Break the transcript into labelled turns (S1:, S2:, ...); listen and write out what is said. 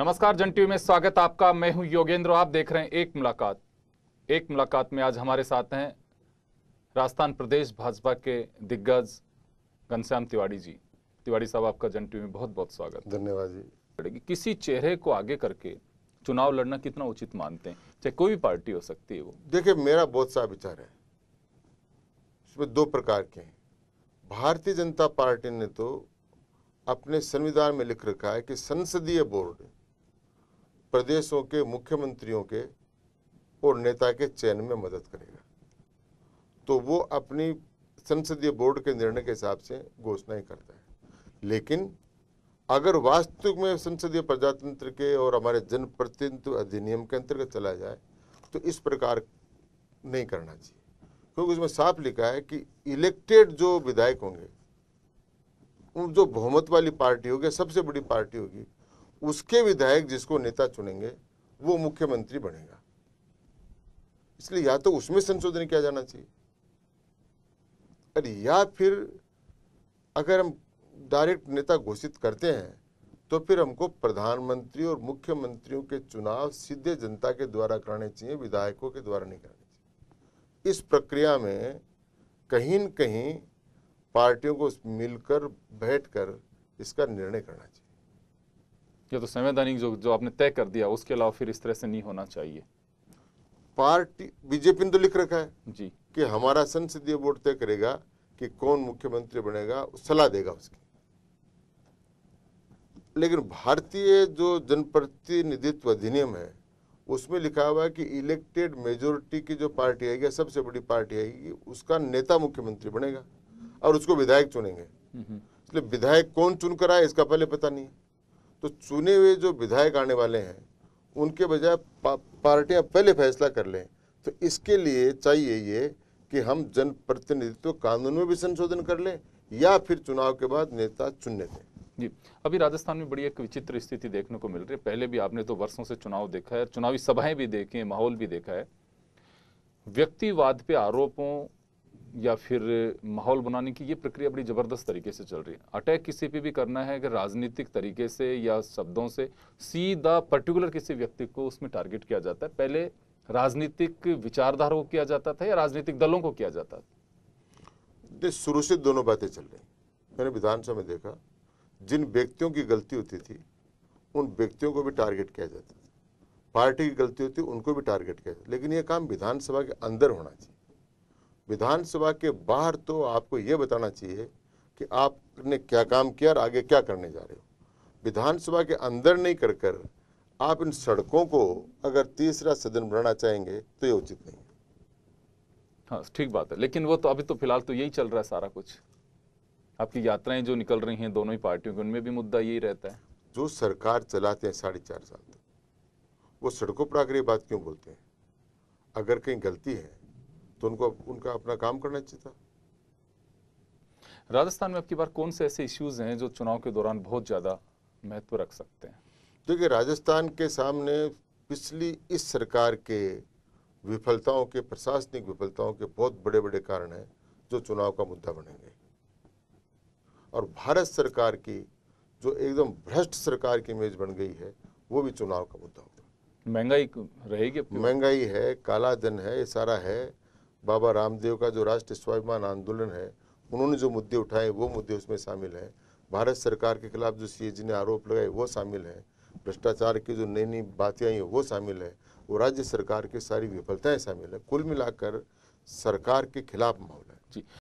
S1: नमस्कार जन टीवी में स्वागत आपका मैं हूं योगेंद्र आप देख रहे हैं एक मुलाकात एक मुलाकात में आज हमारे साथ हैं राजस्थान प्रदेश भाजपा के दिग्गज घनश्याम तिवाड़ी जी तिवाड़ी साहब आपका जन टीवी में बहुत बहुत स्वागत धन्यवाद जी किसी चेहरे को आगे करके चुनाव लड़ना कितना उचित मानते हैं चाहे कोई भी पार्टी हो सकती है वो देखिए मेरा बहुत सा विचार है इसमें दो प्रकार के हैं
S2: भारतीय जनता पार्टी ने तो अपने संविधान में लिख रखा है कि संसदीय बोर्ड प्रदेशों के मुख्यमंत्रियों के और नेता के चयन में मदद करेगा तो वो अपनी संसदीय बोर्ड के निर्णय के हिसाब से घोषणाएं करता है लेकिन अगर वास्तविक में संसदीय प्रजातंत्र के और हमारे जनप्रतिनिधित्व अधिनियम के अंतर्गत चला जाए तो इस प्रकार नहीं करना चाहिए क्योंकि उसमें साफ लिखा है कि इलेक्टेड जो विधायक होंगे जो बहुमत वाली पार्टी होगी सबसे बड़ी पार्टी होगी उसके विधायक जिसको नेता चुनेंगे वो मुख्यमंत्री बनेगा इसलिए या तो उसमें संशोधन किया जाना चाहिए अरे या फिर अगर हम डायरेक्ट नेता घोषित करते हैं तो फिर हमको प्रधानमंत्री और मुख्यमंत्रियों के चुनाव सीधे जनता के द्वारा कराने चाहिए विधायकों के द्वारा नहीं कराने चाहिए इस प्रक्रिया में कहीं न कहीं
S1: पार्टियों को मिलकर बैठकर इसका निर्णय करना चाहिए या तो संवैधानिक जो जो आपने तय कर दिया उसके अलावा फिर इस तरह से नहीं होना चाहिए
S2: पार्टी बीजेपी ने तो लिख रखा है
S1: जी कि हमारा संसदीय बोर्ड तय करेगा कि
S2: कौन मुख्यमंत्री बनेगा सलाह देगा उसकी लेकिन भारतीय जो जनप्रतिनिधित्व अधिनियम है उसमें लिखा हुआ है कि इलेक्टेड मेजोरिटी की जो पार्टी आएगी सबसे बड़ी पार्टी आएगी उसका नेता मुख्यमंत्री बनेगा और उसको विधायक चुनेंगे हम्म, हम्म। इसलिए विधायक कौन चुनकर आए इसका पहले पता नहीं है तो चुने हुए जो विधायक आने वाले हैं उनके बजाय पार्टियां पहले फैसला कर लें तो इसके लिए चाहिए ये कि हम जनप्रतिनिधित्व कानून में भी संशोधन कर लें या फिर चुनाव के बाद नेता चुनने दें
S1: जी अभी राजस्थान में बड़ी एक विचित्र स्थिति देखने को मिल रही है पहले भी आपने तो वर्षों से चुनाव देखा है चुनावी सभाएं भी देखी हैं माहौल भी देखा है व्यक्तिवाद पे आरोपों या फिर माहौल बनाने की ये प्रक्रिया बड़ी ज़बरदस्त तरीके से चल रही है अटैक किसी पे भी करना है कि राजनीतिक तरीके से या शब्दों से सीधा पर्टिकुलर किसी व्यक्ति को उसमें टारगेट किया जाता है पहले राजनीतिक विचारधारा को किया जाता था या राजनीतिक दलों को किया जाता था शुरू
S2: से दोनों बातें चल रही मैंने विधानसभा में देखा जिन व्यक्तियों की गलती होती थी उन व्यक्तियों को भी टारगेट किया जाता था पार्टी की गलती होती उनको भी टारगेट किया जाता लेकिन ये काम विधानसभा के अंदर होना चाहिए विधानसभा के बाहर तो आपको ये बताना चाहिए कि आपने क्या काम किया और आगे क्या करने जा रहे हो विधानसभा के अंदर नहीं कर कर आप इन सड़कों को अगर तीसरा सदन बनाना चाहेंगे
S1: तो ये उचित नहीं है हाँ ठीक बात है लेकिन वो तो अभी तो फिलहाल तो यही चल रहा है सारा कुछ आपकी यात्राएं जो निकल रही हैं दोनों ही पार्टियों की उनमें भी मुद्दा यही रहता है जो
S2: सरकार चलाते हैं साढ़े चार साल तक
S1: वो सड़कों पर आकर ये
S2: बात क्यों बोलते हैं अगर कहीं गलती है तो उनको उनका अपना काम करना चाहिए था
S1: राजस्थान में अब की बार कौन से ऐसे इश्यूज हैं जो चुनाव के दौरान बहुत ज़्यादा महत्व रख सकते हैं
S2: देखिए राजस्थान के सामने पिछली इस सरकार के विफलताओं के प्रशासनिक विफलताओं के बहुत बड़े बड़े कारण हैं जो चुनाव का मुद्दा बनेंगे और भारत सरकार की जो एकदम भ्रष्ट सरकार की इमेज बन गई है वो भी चुनाव का मुद्दा होगा महंगाई रहेगी महंगाई है काला धन है ये सारा है बाबा रामदेव का जो राष्ट्र स्वाभिमान आंदोलन है उन्होंने जो मुद्दे उठाए वो मुद्दे उसमें शामिल हैं भारत सरकार के खिलाफ जो सी ने आरोप लगाए वो शामिल हैं भ्रष्टाचार की जो नई नई बातें आई हैं वो शामिल है वो राज्य सरकार की सारी विफलताएं शामिल है कुल मिलाकर सरकार के खिलाफ माहौल है जी